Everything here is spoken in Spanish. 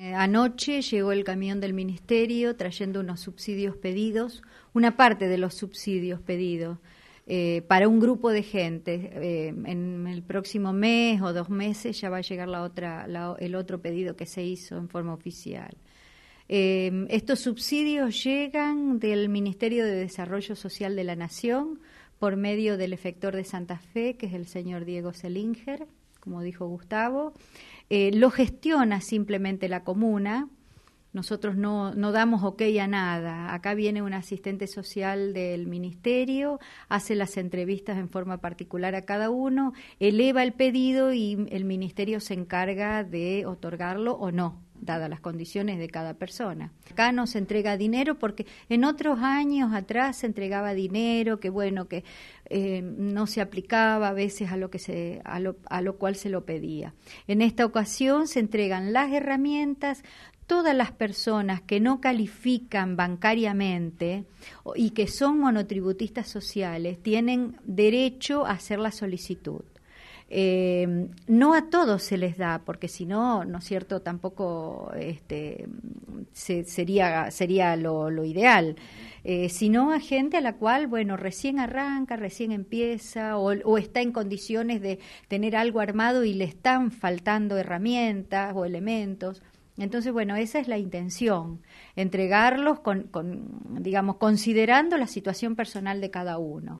Eh, anoche llegó el camión del Ministerio trayendo unos subsidios pedidos, una parte de los subsidios pedidos eh, para un grupo de gente. Eh, en el próximo mes o dos meses ya va a llegar la otra, el otro pedido que se hizo en forma oficial. estos subsidios llegan del Ministerio de Desarrollo Social de la Nación por medio del efector de Santa Fe, que es el señor Diego Selinger como dijo Gustavo, eh, lo gestiona simplemente la comuna. Nosotros no, no damos ok a nada. Acá viene un asistente social del ministerio, hace las entrevistas en forma particular a cada uno, eleva el pedido y el ministerio se encarga de otorgarlo o no dadas las condiciones de cada persona. Acá no se entrega dinero porque en otros años atrás se entregaba dinero, que bueno, que eh, no se aplicaba a veces a lo, que se, a lo, a lo cual se lo pedía. En esta ocasión se entregan las herramientas, todas las personas que no califican bancariamente y que son monotributistas sociales tienen derecho a hacer la solicitud. Em, no a todos se les da, porque si no, ¿no es cierto?, tampoco este, sería, sería lo, ideal, eh, sino a gente a la cual, bueno, recién arranca, recién empieza o, está en condiciones de tener algo armado y le están faltando herramientas o elementos. Entonces, bueno, esa es la intención, entregarlos con digamos, considerando la situación personal de cada uno.